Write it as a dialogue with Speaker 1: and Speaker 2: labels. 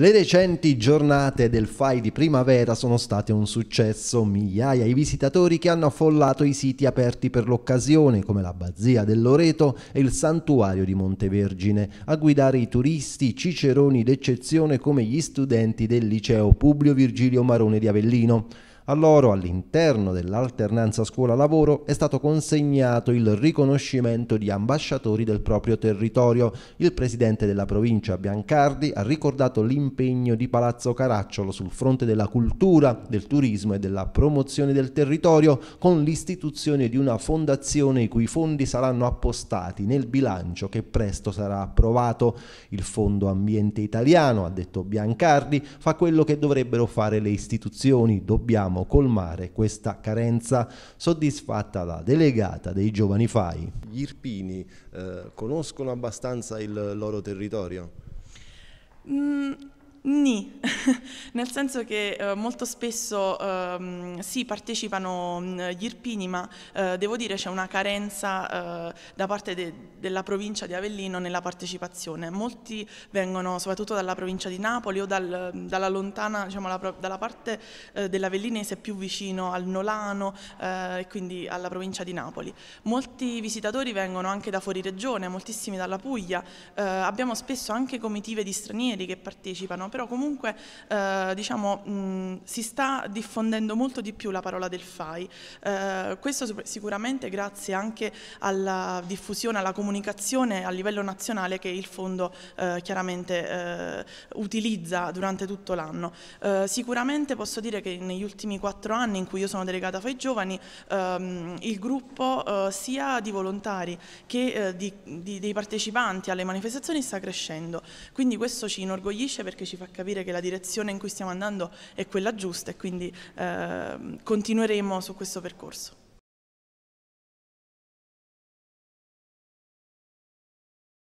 Speaker 1: Le recenti giornate del FAI di primavera sono state un successo, migliaia di visitatori che hanno affollato i siti aperti per l'occasione come l'abbazia del Loreto e il santuario di Montevergine, a guidare i turisti, ciceroni d'eccezione come gli studenti del liceo Publio Virgilio Marone di Avellino. A loro, all'interno dell'alternanza scuola-lavoro, è stato consegnato il riconoscimento di ambasciatori del proprio territorio. Il presidente della provincia Biancardi ha ricordato l'impegno di Palazzo Caracciolo sul fronte della cultura, del turismo e della promozione del territorio con l'istituzione di una fondazione i cui fondi saranno appostati nel bilancio che presto sarà approvato. Il Fondo Ambiente Italiano, ha detto Biancardi, fa quello che dovrebbero fare le istituzioni. Dobbiamo vogliamo colmare questa carenza soddisfatta la delegata dei giovani FAI. Gli irpini eh, conoscono abbastanza il loro territorio?
Speaker 2: Mm. Ni, nel senso che eh, molto spesso eh, sì, partecipano mh, mm, gli irpini, ma eh, devo dire c'è una carenza eh, da parte de della provincia di Avellino nella partecipazione. Molti vengono soprattutto dalla provincia di Napoli o dal, dalla lontana, diciamo, la, dalla parte eh, dell'Avellinese più vicino al Nolano eh, e quindi alla provincia di Napoli. Molti visitatori vengono anche da fuori regione, moltissimi dalla Puglia. abbiamo spesso anche comitive di stranieri che partecipano però comunque eh, diciamo, mh, si sta diffondendo molto di più la parola del FAI. Eh, questo sicuramente grazie anche alla diffusione, alla comunicazione a livello nazionale che il fondo eh, chiaramente eh, utilizza durante tutto l'anno. Eh, sicuramente posso dire che negli ultimi quattro anni in cui io sono delegata a FAI Giovani, ehm, il gruppo eh, sia di volontari che di, di, dei partecipanti alle manifestazioni sta crescendo, quindi questo ci inorgoglisce perché ci fa capire che la direzione in cui stiamo andando è quella giusta e quindi eh, continueremo su questo percorso.